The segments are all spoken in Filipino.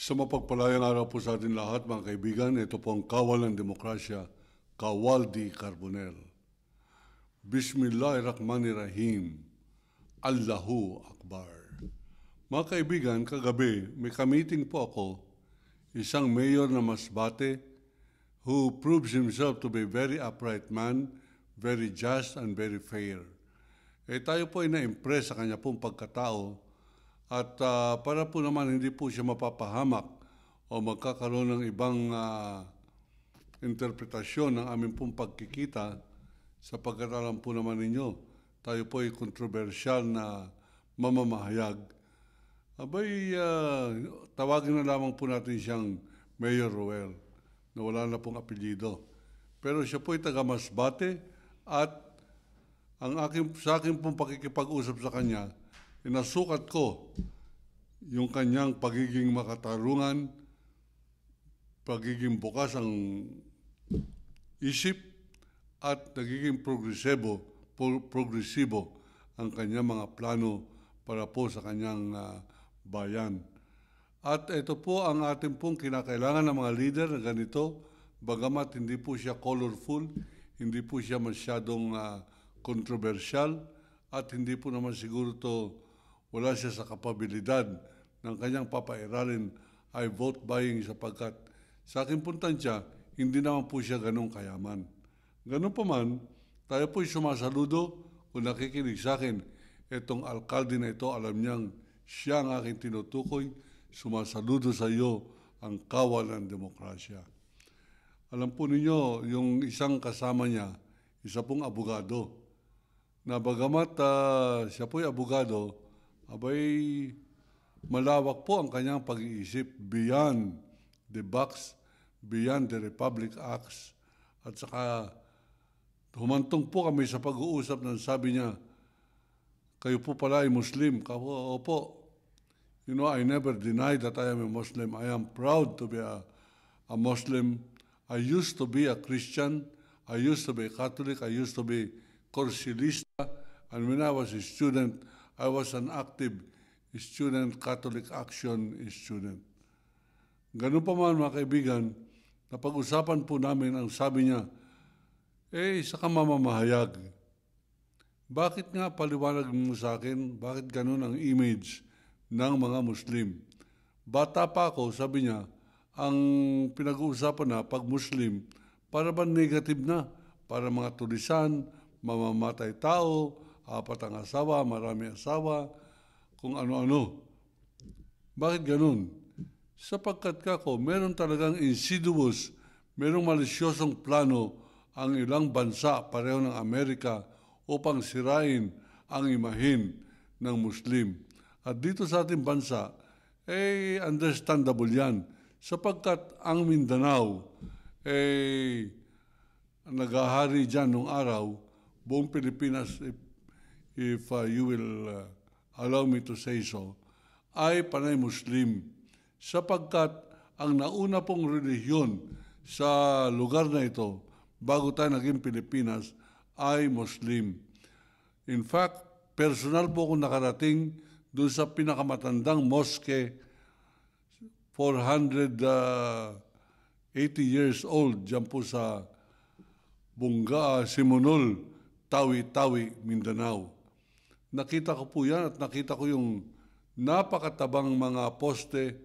Sa mapagpalayang araw po sa atin lahat, mga kaibigan, ito po ang Kawal ng Demokrasya, Kawal di Carbonel. Bismillahirrahmanirrahim. Allahu Akbar. Mga kaibigan, kagabi, may kamiting po ako, isang mayor na masbate, who proves himself to be very upright man, very just and very fair. Eh tayo po ay na-impress sa kanya pong pagkatao at uh, para po naman hindi po siya mapapahamak o magkakaroon ng ibang uh, interpretasyon ng aming pong pagkikita sapagkat alam po naman ninyo, tayo po ay kontrobersyal na mamamahayag. Abay, uh, tawagin na lamang po natin siyang Mayor Roel na wala na pong apelyido. Pero siya po ay taga Masbate at ang akin, sa akin pong pakikipag-usap sa kanya, inasukat ko yung kanyang pagiging makatarungan, pagiging bukas ang isip at nagiging progresibo, pro- progresibo ang kanyang mga plano para po sa kanyang uh, bayan. At ito po ang ating pong kinakailangan ng mga leader na ganito, bagamat hindi po siya colorful, hindi po siya masyadong uh, controversial, at hindi po naman siguro to wala siya sa kapabilidad ng kanyang papairalin ay vote buying sapagkat sa aking puntansya, hindi naman po siya ganong kayaman. Ganun pa man, tayo po'y sumasaludo kung nakikinig sa akin. Itong alkalde na ito, alam niyang siya ang aking tinutukoy, sumasaludo sa iyo ang kawal ng demokrasya. Alam po ninyo, yung isang kasama niya, isa pong abogado, na bagamat uh, siya po'y abogado, abay malawak po ang kanyang pag-iisip beyond the box, beyond the Republic Acts. At saka humantong po kami sa pag-uusap ng sabi niya, kayo po pala ay Muslim. Kapo, opo. You know, I never deny that I am a Muslim. I am proud to be a, a Muslim. I used to be a Christian. I used to be a Catholic. I used to be Corsilista. And when I was a student, I was an active student, Catholic Action student. Ganun pa man mga kaibigan, napag-usapan po namin ang sabi niya, eh, isa ka mamamahayag. Bakit nga paliwanag mo sa akin, bakit ganun ang image ng mga Muslim? Bata pa ako, sabi niya, ang pinag-uusapan na pag Muslim, para ba negative na? Para mga tulisan, mamamatay tao, apat ang asawa, marami asawa, kung ano-ano. Bakit ganun? Sapagkat kako, meron talagang insidious, merong malisyosong plano ang ilang bansa pareho ng Amerika upang sirain ang imahin ng Muslim. At dito sa ating bansa, eh understandable yan sapagkat ang Mindanao eh nagahari dyan nung araw buong Pilipinas eh, if uh, you will uh, allow me to say so, ay panay Muslim sapagkat ang nauna pong relihiyon sa lugar na ito bago tayo naging Pilipinas ay Muslim. In fact, personal po akong nakarating doon sa pinakamatandang mosque, 480 uh, years old, dyan po sa Bunga, Simonol, Tawi-Tawi, Mindanao. Nakita ko po yan at nakita ko yung napakatabang mga poste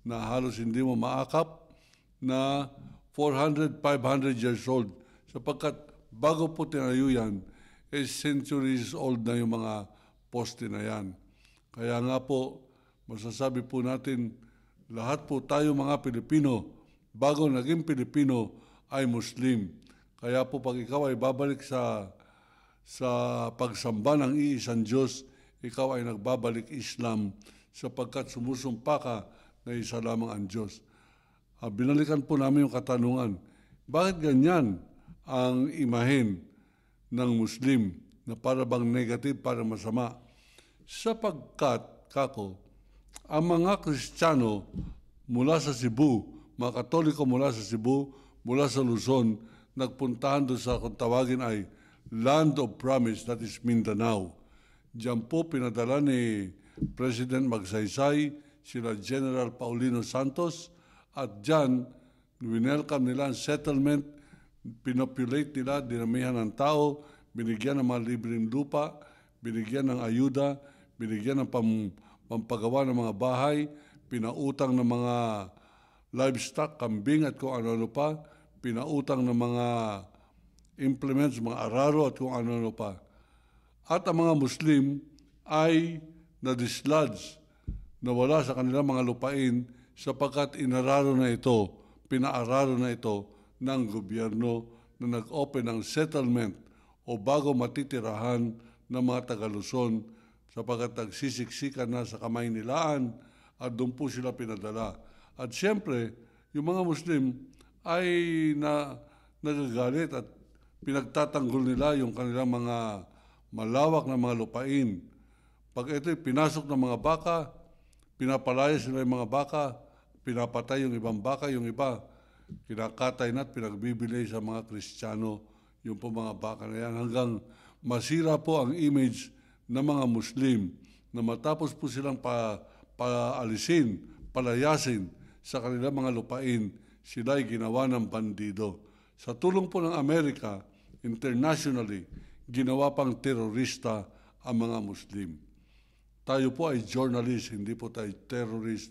na halos hindi mo maakap na 400, 500 years old. Sapagkat bago po tinayo yan, is eh, centuries old na yung mga poste na yan. Kaya nga po, masasabi po natin, lahat po tayo mga Pilipino, bago naging Pilipino, ay Muslim. Kaya po pag ikaw ay babalik sa sa pagsamba ng iisang Diyos, ikaw ay nagbabalik Islam sapagkat sumusumpa ka na isa lamang ang Diyos. Uh, binalikan po namin yung katanungan, bakit ganyan ang imahen ng Muslim na para bang negative, para masama? Sapagkat, kako, ang mga Kristiyano mula sa Cebu, mga Katoliko mula sa Cebu, mula sa Luzon, nagpuntahan doon sa kung tawagin ay Land of Promise, that is Mindanao. Diyan po pinadala ni President Magsaysay, sila General Paulino Santos, at diyan, winelcome nila ang settlement, pinopulate nila, dinamihan ng tao, binigyan ng mga libreng lupa, binigyan ng ayuda, binigyan ng pam, pampagawa ng mga bahay, pinautang ng mga livestock, kambing at kung ano-ano pa, pinautang ng mga implements, mga araro at kung ano-ano pa. At ang mga Muslim ay na-dislodge, nawala sa kanilang mga lupain sapagkat inararo na ito, pinaararo na ito ng gobyerno na nag-open ng settlement o bago matitirahan ng mga Tagaluson sapagkat nagsisiksikan na sa kamay nilaan at doon po sila pinadala. At siyempre, yung mga Muslim ay na, nagagalit at pinagtatanggol nila yung kanilang mga malawak na mga lupain. Pag ito'y pinasok ng mga baka, pinapalayas nila yung mga baka, pinapatay yung ibang baka, yung iba, kinakatay na at pinagbibili sa mga Kristiyano yung po mga baka na yan hanggang masira po ang image ng mga Muslim na matapos po silang pa, paalisin, palayasin sa kanilang mga lupain, sila ay ginawa ng bandido. Sa tulong po ng Amerika, internationally, ginawa pang terorista ang mga Muslim. Tayo po ay journalist, hindi po tayo terrorist.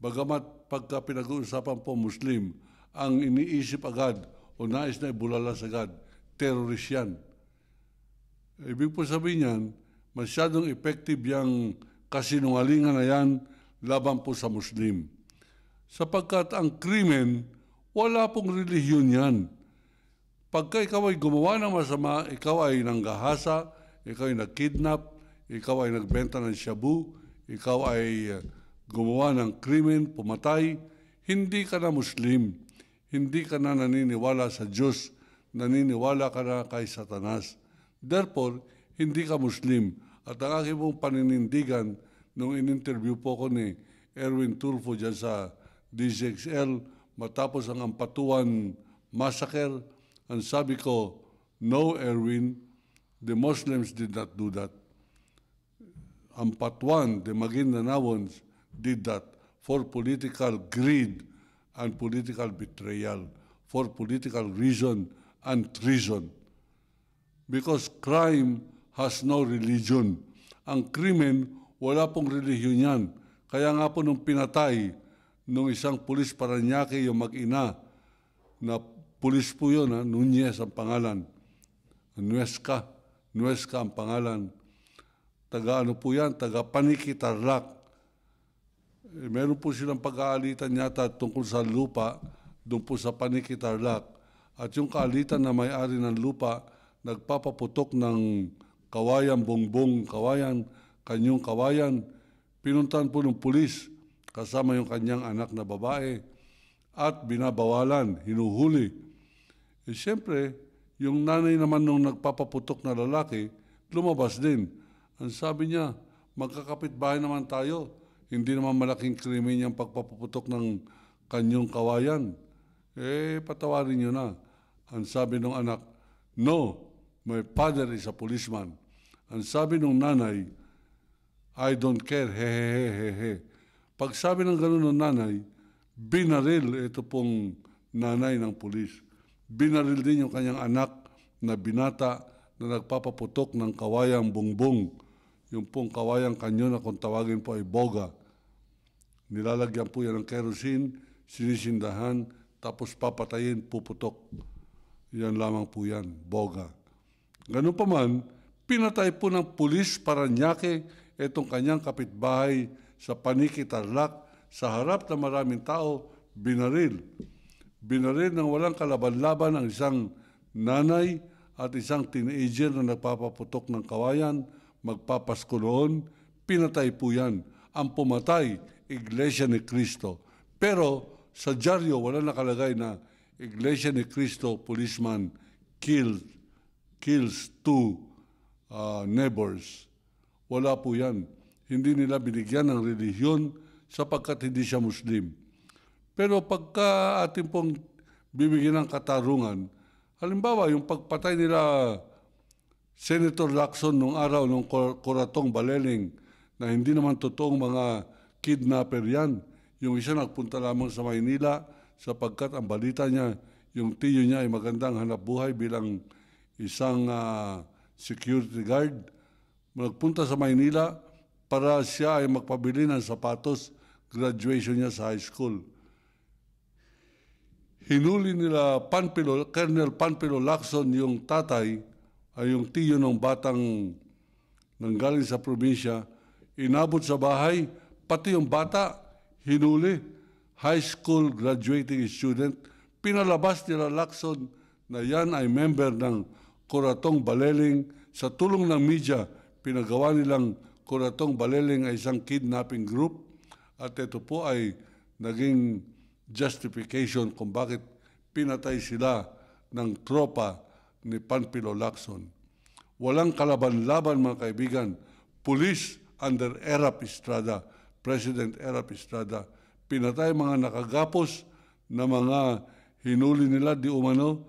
Bagamat pagka pinag-uusapan po Muslim, ang iniisip agad o nais na ibulalas agad, terrorist yan. Ibig po sabihin yan, masyadong effective yung kasinungalingan na yan laban po sa Muslim. Sapagkat ang krimen, wala pong relihiyon yan Pagka ikaw ay gumawa ng masama, ikaw ay nanggahasa, ikaw ay nagkidnap, ikaw ay nagbenta ng shabu, ikaw ay eh, gumawa ng krimen, pumatay, hindi ka na Muslim, hindi ka na naniniwala sa Diyos, naniniwala ka na kay Satanas. Therefore, hindi ka Muslim. At ang aking pong paninindigan nung in-interview po ko ni Erwin Tulfo dyan sa DZXL matapos ang Ampatuan Massacre, And sabi ko, no Erwin, the Muslims did not do that. Ang Patuan, the Maguindanawans, did that for political greed and political betrayal, for political reason and treason. Because crime has no religion. Ang krimen, wala pong relihiyon yan. Kaya nga po nung pinatay nung isang pulis paranyake yung mag-ina na Pulis po yun, ha? Nunez ang pangalan. Nuesca. Nuesca ang pangalan. Taga ano po yan? Taga Paniki Tarlac. Eh, meron po silang pag-aalitan yata tungkol sa lupa doon po sa Paniki Tarlac. At yung kaalitan na may-ari ng lupa, nagpapaputok ng kawayan, bongbong kawayan, kanyong kawayan, pinuntan po ng pulis kasama yung kanyang anak na babae at binabawalan, hinuhuli eh, siyempre, yung nanay naman nung nagpapaputok na lalaki, lumabas din. Ang sabi niya, magkakapit bahay naman tayo. Hindi naman malaking krimen yung pagpaputok ng kanyong kawayan. Eh, patawarin niyo na. Ang sabi ng anak, No, my father is a policeman. Ang sabi ng nanay, I don't care, hehehehehe. Pag sabi ng ganun ng nanay, binaril ito pong nanay ng pulis. Binaril din yung kanyang anak na binata na nagpapaputok ng kawayang bungbong. Yung pong kawayang kanyo na kung tawagin po ay boga. Nilalagyan po yan ng kerosene, sinisindahan, tapos papatayin, puputok. Yan lamang po yan, boga. Ganun pa man, pinatay po ng pulis Paranaque itong kanyang kapitbahay sa panikitarlak sa harap ng maraming tao, binaril. Binaril ng walang kalaban-laban ang isang nanay at isang teenager na nagpapaputok ng kawayan, magpapasko noon, pinatay po yan. Ang pumatay, Iglesia ni Cristo. Pero sa dyaryo, wala nakalagay na Iglesia ni Cristo policeman killed, kills two uh, neighbors. Wala po yan. Hindi nila binigyan ng relihiyon sapagkat hindi siya Muslim. Pero pagka atin pong bibigyan ng katarungan, halimbawa yung pagpatay nila Senator Lacson nung araw nung Kuratong Baleling na hindi naman totoong mga kidnapper yan. Yung isa nagpunta lamang sa Maynila sapagkat ang balita niya, yung tiyo niya ay magandang hanap buhay bilang isang uh, security guard. Nagpunta sa Maynila para siya ay magpabili ng sapatos graduation niya sa high school hinuli nila Panpilo, Colonel Panpilo Lacson, yung tatay, ay yung tiyo ng batang nanggaling sa probinsya, inabot sa bahay, pati yung bata, hinuli, high school graduating student, pinalabas nila Lacson na yan ay member ng Kuratong Baleling. Sa tulong ng media, pinagawa nilang Kuratong Baleling ay isang kidnapping group at ito po ay naging justification kung bakit pinatay sila ng tropa ni Panpilo Lacson. Walang kalaban-laban mga kaibigan. Police under Erap Estrada, President Erap Estrada, pinatay mga nakagapos na mga hinuli nila di umano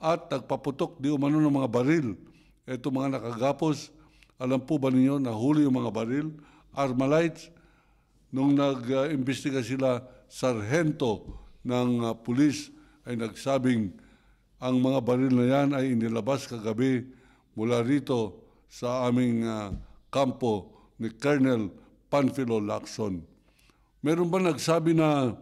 at nagpaputok di umano ng mga baril. Ito mga nakagapos, alam po ba ninyo na huli yung mga baril? Armalites, nung nag-imbestiga sila sarhento ng uh, pulis ay nagsabing ang mga baril na yan ay inilabas kagabi mula rito sa aming uh, kampo ni Colonel Panfilo Lacson. Meron ba nagsabi na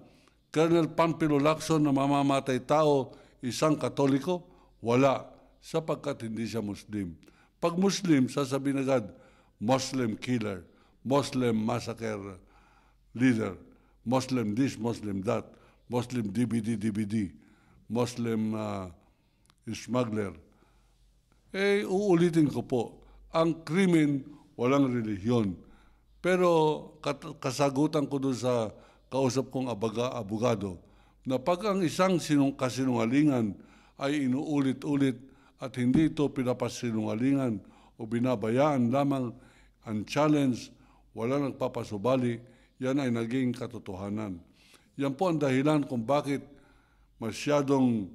Colonel Panfilo Lacson na mamamatay tao isang katoliko? Wala, sapagkat hindi siya Muslim. Pag Muslim, sasabihin agad, Muslim killer, Muslim massacre leader. Muslim this, Muslim that, Muslim DBD, DBD, Muslim uh, smuggler. Eh, uulitin ko po, ang krimen walang relihiyon. Pero kasagutan ko doon sa kausap kong abaga, abogado na pag ang isang sinung kasinungalingan ay inuulit-ulit at hindi ito pinapasinungalingan o binabayaan lamang ang challenge, wala nagpapasubali, yan ay naging katotohanan. Yan po ang dahilan kung bakit masyadong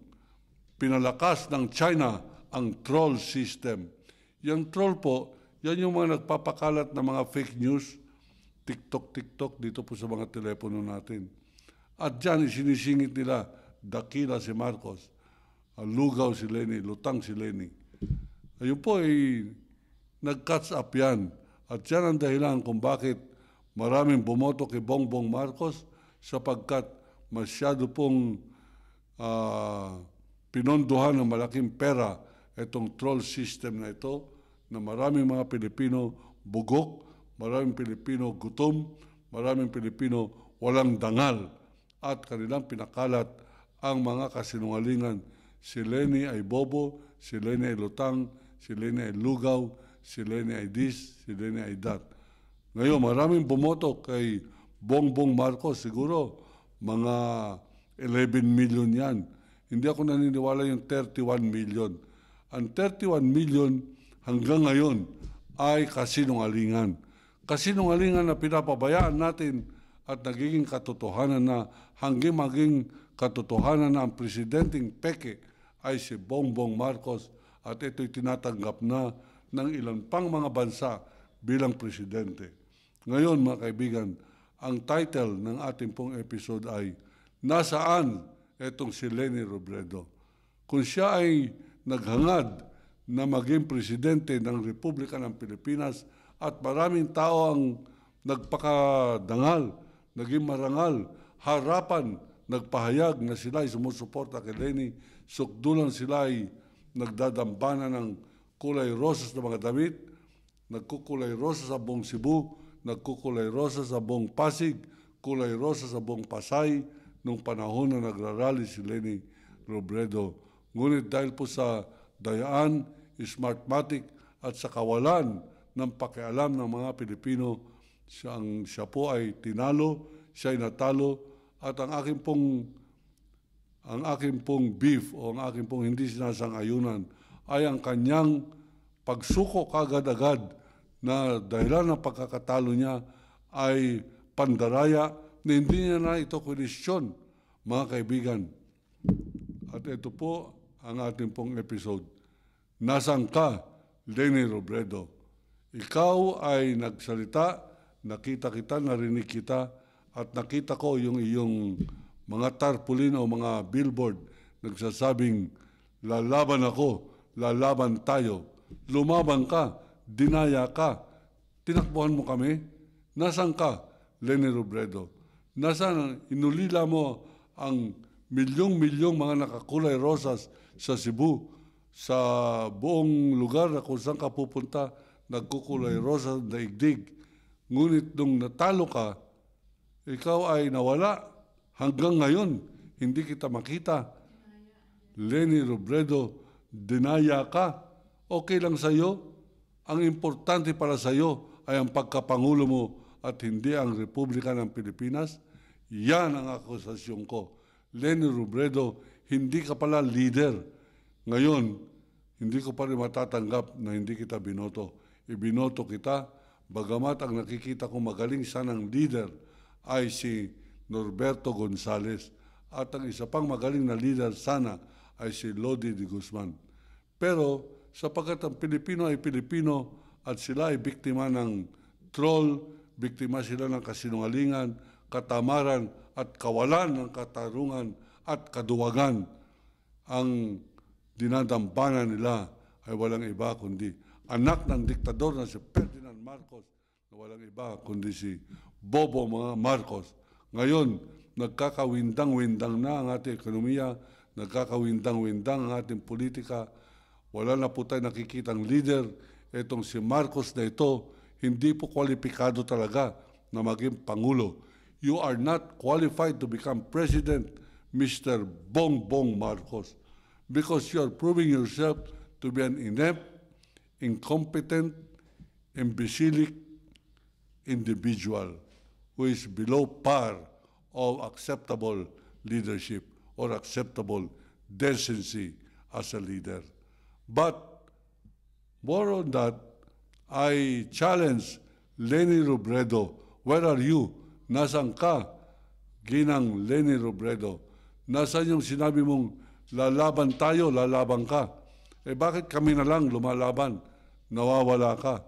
pinalakas ng China ang troll system. Yung troll po, yan yung mga nagpapakalat ng mga fake news, TikTok, TikTok, dito po sa mga telepono natin. At dyan sinisingit nila, dakila si Marcos, lugaw si Lenny, lutang si Lenny. Ayun po ay eh, nag-catch up yan. At yan ang dahilan kung bakit maraming bumoto kay Bongbong Marcos sapagkat masyado pong uh, pinondohan ng malaking pera itong troll system na ito na maraming mga Pilipino bugok, maraming Pilipino gutom, maraming Pilipino walang dangal at kanilang pinakalat ang mga kasinungalingan. Si Lenny ay bobo, si Lenny ay lutang, si Lenny ay lugaw, si Lenny ay this, si Lenny ay that ngayon, maraming bumoto kay Bongbong Marcos. Siguro, mga 11 million yan. Hindi ako naniniwala yung 31 million. Ang 31 million hanggang ngayon ay kasinungalingan. Kasinungalingan na pinapabayaan natin at nagiging katotohanan na hanggang maging katotohanan na ang presidenteng peke ay si Bongbong Marcos at ito'y tinatanggap na ng ilan pang mga bansa bilang presidente. Ngayon mga kaibigan, ang title ng ating pong episode ay Nasaan etong si Lenny Robredo? Kung siya ay naghangad na maging presidente ng Republika ng Pilipinas at maraming tao ang nagpakadangal, naging marangal, harapan, nagpahayag na sila ay sumusuporta kay Lenny, sukdulan sila ay nagdadambana ng kulay rosas ng mga damit, nagkukulay rosas sa buong Cebu, na nagkukulay rosa sa buong Pasig, kulay rosa sa buong Pasay, nung panahon na nagrarali si Lenny Robredo. Ngunit dahil po sa dayaan, smartmatic at sa kawalan ng pakialam ng mga Pilipino, siya, ang, siya po ay tinalo, siya ay natalo, at ang aking pong ang aking pong beef o ang aking pong hindi sinasang ayunan ay ang kanyang pagsuko kagad-agad na dahilan ng pagkakatalo niya ay pandaraya na hindi niya na ito kwenisyon, mga kaibigan. At ito po ang ating pong episode. Nasaan ka, Lenny Robredo? Ikaw ay nagsalita, nakita kita, narinig kita, at nakita ko yung iyong mga tarpaulin o mga billboard nagsasabing, lalaban ako, lalaban tayo, lumaban ka, dinaya ka, tinakbuhan mo kami, nasan ka, Lenny Robredo? Nasan inulila mo ang milyong-milyong mga nakakulay rosas sa Cebu, sa buong lugar na kung saan ka pupunta, nagkukulay mm. rosas na igdig. Ngunit nung natalo ka, ikaw ay nawala. Hanggang ngayon, hindi kita makita. Lenny Robredo, dinaya ka. Okay lang sa'yo, ang importante para sa iyo ay ang pagkapangulo mo at hindi ang Republika ng Pilipinas. Yan ang akusasyon ko. Lenny Robredo, hindi ka pala leader. Ngayon, hindi ko pa rin matatanggap na hindi kita binoto. Ibinoto kita, bagamat ang nakikita ko magaling sanang leader ay si Norberto Gonzales at ang isa pang magaling na leader sana ay si Lodi de Guzman. Pero sapagkat ang Pilipino ay Pilipino at sila ay biktima ng troll, biktima sila ng kasinungalingan, katamaran at kawalan ng katarungan at kaduwagan. Ang dinadampana nila ay walang iba kundi anak ng diktador na si Ferdinand Marcos na walang iba kundi si Bobo mga Marcos. Ngayon, nagkakawindang-windang na ang ating ekonomiya, nagkakawindang-windang ang ating politika, wala na po tayo nakikitang leader. Itong si Marcos na ito, hindi po kwalipikado talaga na maging Pangulo. You are not qualified to become President, Mr. Bongbong Marcos, because you are proving yourself to be an inept, incompetent, imbecilic individual who is below par of acceptable leadership or acceptable decency as a leader. But more on that, I challenge Lenny Robredo, where are you? Nasaan ka? Ginang Lenny Robredo. Nasaan yung sinabi mong lalaban tayo, lalaban ka? Eh bakit kami na lang lumalaban? Nawawala ka.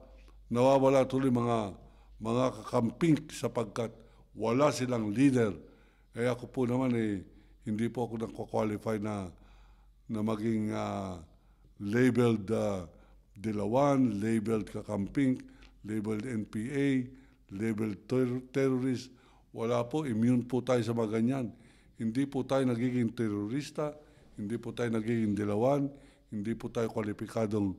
Nawawala tuloy mga mga kakamping sapagkat wala silang leader. Eh ako po naman eh, hindi po ako nagko-qualify na na maging uh, labeled uh, Dilawan, labeled Kakamping, labeled NPA, labeled ter- terrorist. Wala po, immune po tayo sa mga ganyan. Hindi po tayo nagiging terorista, hindi po tayo nagiging dilawan, hindi po tayo kwalipikadong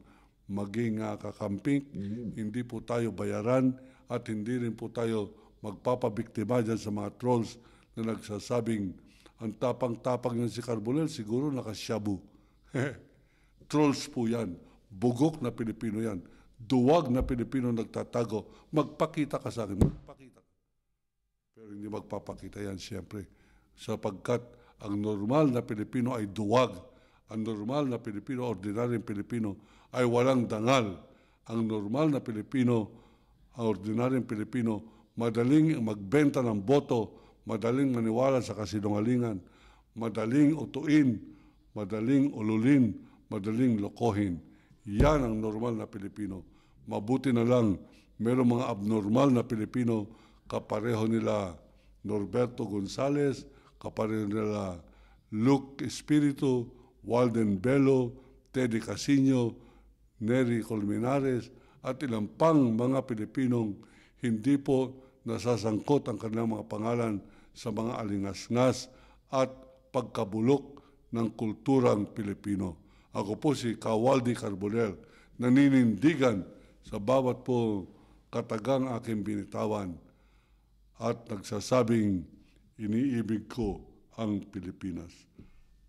maging uh, kakamping, mm-hmm. hindi po tayo bayaran, at hindi rin po tayo magpapabiktima dyan sa mga trolls na nagsasabing ang tapang-tapang ng si Carbonell, siguro nakasyabu. Trolls po yan. Bugok na Pilipino yan. Duwag na Pilipino nagtatago. Magpakita ka sa akin. Magpakita. Pero hindi magpapakita yan siyempre. Sapagkat ang normal na Pilipino ay duwag. Ang normal na Pilipino, ordinaryong Pilipino, ay walang dangal. Ang normal na Pilipino, ordinaryong Pilipino, madaling magbenta ng boto, madaling maniwala sa kasinungalingan, madaling utuin, madaling ululin, madaling lokohin. Yan ang normal na Pilipino. Mabuti na lang, merong mga abnormal na Pilipino, kapareho nila Norberto Gonzales, kapareho nila Luke Espiritu, Walden Bello, Teddy Casino, Neri Colmenares, at ilang pang mga Pilipinong hindi po nasasangkot ang kanilang mga pangalan sa mga alingasngas at pagkabulok ng kulturang Pilipino. Ako po si Kawaldi Carboner, naninindigan sa bawat po katagang aking binitawan at nagsasabing iniibig ko ang Pilipinas.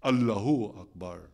Allahu Akbar.